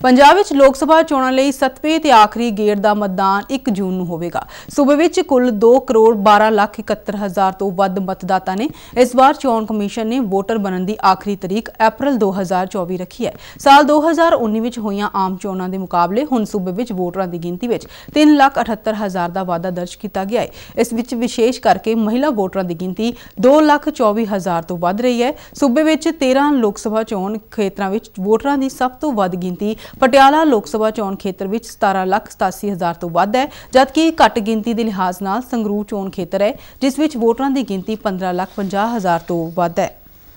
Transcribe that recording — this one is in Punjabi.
ਪੰਜਾਬ ਵਿੱਚ ਲੋਕ ਸਭਾ ਚੋਣਾਂ ਲਈ 7ਵੇਂ ਤੇ ਆਖਰੀ ਗੇੜ ਦਾ ਮਤਦਾਨ 1 ਜੂਨ ਨੂੰ ਹੋਵੇਗਾ ਸੂਬੇ ਵਿੱਚ ਕੁੱਲ 2 ਕਰੋੜ 12 ਲੱਖ 71 ਹਜ਼ਾਰ ਤੋਂ ਵੱਧ ਮਤਦਾਤਾ ਨੇ ਇਸ ਵਾਰ ਚੋਣ ਕਮਿਸ਼ਨ ਨੇ ਵੋਟਰ ਬਣਨ ਦੀ ਆਖਰੀ ਤਰੀਕ ਅਪ੍ਰੈਲ 2024 ਰੱਖੀ ਹੈ ਸਾਲ 2019 ਵਿੱਚ ਹੋਈਆਂ ਆਮ ਚੋਣਾਂ ਦੇ ਮੁਕਾਬਲੇ ਹੁਣ ਸੂਬੇ ਵਿੱਚ ਵੋਟਰਾਂ ਦੀ ਗਿਣਤੀ ਵਿੱਚ 3 ਲੱਖ 78 ਹਜ਼ਾਰ ਦਾ ਵਾਧਾ ਦਰਜ ਕੀਤਾ ਗਿਆ ਹੈ ਇਸ ਵਿੱਚ ਵਿਸ਼ੇਸ਼ ਕਰਕੇ ਮਹਿਲਾ ਵੋਟਰਾਂ ਦੀ ਗਿਣਤੀ 2 ਲੱਖ 24 ਹਜ਼ਾਰ ਤੋਂ ਵੱਧ ਰਹੀ ਹੈ ਸੂਬੇ ਵਿੱਚ 13 ਲੋਕ ਸਭਾ ਚੋਣ ਖੇਤਰਾਂ ਵਿੱਚ ਵੋਟਰਾਂ ਦੀ ਸਭ ਤੋਂ ਵੱਧ ਗਿਣਤੀ ਪਟਿਆਲਾ ਲੋਕ ਸਭਾ ਚੋਣ ਖੇਤਰ ਵਿੱਚ 17 ਲੱਖ 87 ਹਜ਼ਾਰ ਤੋਂ ਵੱਧ ਹੈ ਜਦਕਿ ਘੱਟ ਗਿਣਤੀ ਦੇ ਲਿਹਾਜ਼ ਨਾਲ ਸੰਗਰੂਰ ਚੋਣ ਖੇਤਰ ਹੈ ਜਿਸ ਵਿੱਚ ਵੋਟਰਾਂ ਦੀ ਗਿਣਤੀ 15 ਲੱਖ 50 ਹਜ਼ਾਰ ਤੋਂ ਵੱਧ ਹੈ